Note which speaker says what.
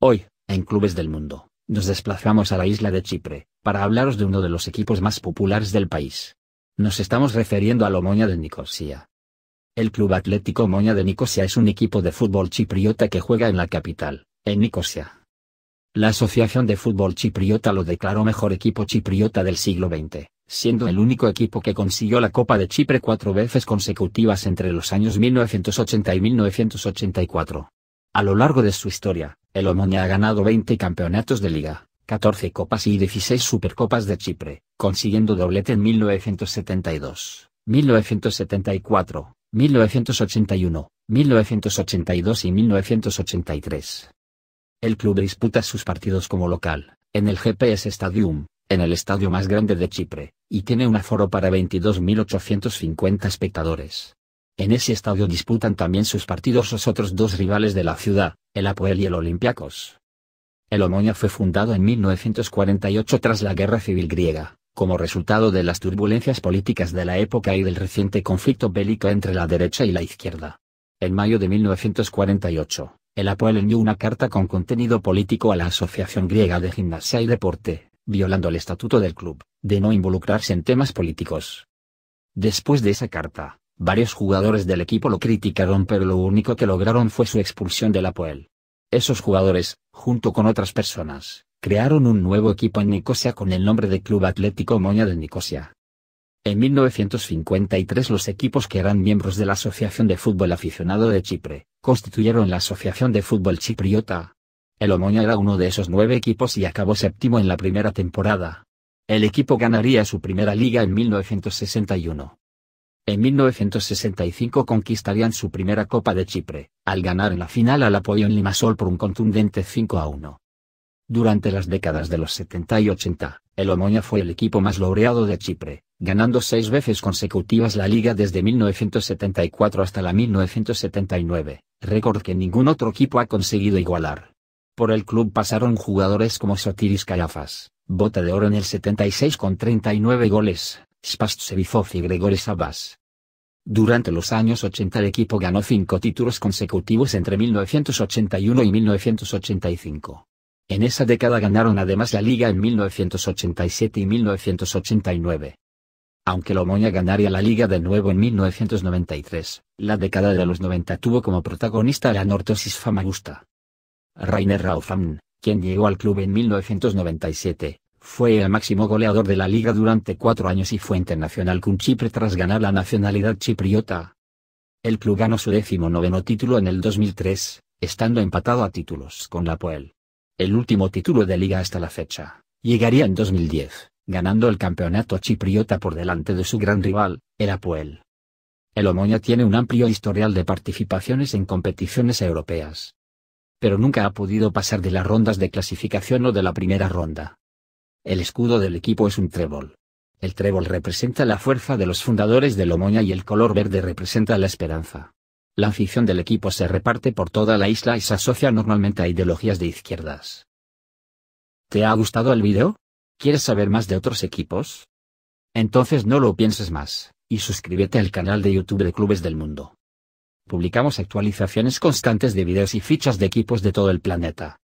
Speaker 1: Hoy, en Clubes del Mundo, nos desplazamos a la isla de Chipre, para hablaros de uno de los equipos más populares del país. Nos estamos refiriendo a moña de Nicosia. El Club Atlético Moña de Nicosia es un equipo de fútbol chipriota que juega en la capital, en Nicosia. La Asociación de Fútbol Chipriota lo declaró mejor equipo chipriota del siglo XX, siendo el único equipo que consiguió la Copa de Chipre cuatro veces consecutivas entre los años 1980 y 1984. A lo largo de su historia, el Omonia ha ganado 20 campeonatos de liga, 14 copas y 16 supercopas de Chipre, consiguiendo doblete en 1972, 1974, 1981, 1982 y 1983. El club disputa sus partidos como local, en el GPS Stadium, en el estadio más grande de Chipre, y tiene un aforo para 22.850 espectadores. En ese estadio disputan también sus partidos los otros dos rivales de la ciudad, el Apoel y el Olympiacos. El Omonia fue fundado en 1948 tras la Guerra Civil griega, como resultado de las turbulencias políticas de la época y del reciente conflicto bélico entre la derecha y la izquierda. En mayo de 1948, el Apoel envió una carta con contenido político a la Asociación Griega de Gimnasia y Deporte, violando el estatuto del club, de no involucrarse en temas políticos. Después de esa carta, varios jugadores del equipo lo criticaron pero lo único que lograron fue su expulsión del Apoel. Esos jugadores, junto con otras personas, crearon un nuevo equipo en Nicosia con el nombre de Club Atlético Moña de Nicosia. En 1953 los equipos que eran miembros de la Asociación de Fútbol Aficionado de Chipre, constituyeron la Asociación de Fútbol Chipriota. El Omonia era uno de esos nueve equipos y acabó séptimo en la primera temporada. El equipo ganaría su primera liga en 1961. En 1965 conquistarían su primera Copa de Chipre, al ganar en la final al apoyo en Limassol por un contundente 5 a 1. Durante las décadas de los 70 y 80, el Omonia fue el equipo más laureado de Chipre, ganando seis veces consecutivas la liga desde 1974 hasta la 1979, récord que ningún otro equipo ha conseguido igualar. Por el club pasaron jugadores como Sotiris Callafas, Bota de Oro en el 76 con 39 goles, Spastsevizov y Gregoris Abbas. Durante los años 80 el equipo ganó cinco títulos consecutivos entre 1981 y 1985 en esa década ganaron además la liga en 1987 y 1989. Aunque Lomoña ganaría la liga de nuevo en 1993, la década de los 90 tuvo como protagonista la Nortosis Famagusta. Rainer Raufam, quien llegó al club en 1997, fue el máximo goleador de la liga durante cuatro años y fue internacional con Chipre tras ganar la nacionalidad chipriota. El club ganó su décimo noveno título en el 2003, estando empatado a títulos con la Poel el último título de liga hasta la fecha, llegaría en 2010, ganando el campeonato chipriota por delante de su gran rival, el Apuel. El Omoña tiene un amplio historial de participaciones en competiciones europeas. Pero nunca ha podido pasar de las rondas de clasificación o de la primera ronda. El escudo del equipo es un trébol. El trébol representa la fuerza de los fundadores del Omoña y el color verde representa la esperanza. La afición del equipo se reparte por toda la isla y se asocia normalmente a ideologías de izquierdas. ¿Te ha gustado el video? ¿Quieres saber más de otros equipos? Entonces no lo pienses más, y suscríbete al canal de YouTube de Clubes del Mundo. Publicamos actualizaciones constantes de videos y fichas de equipos de todo el planeta.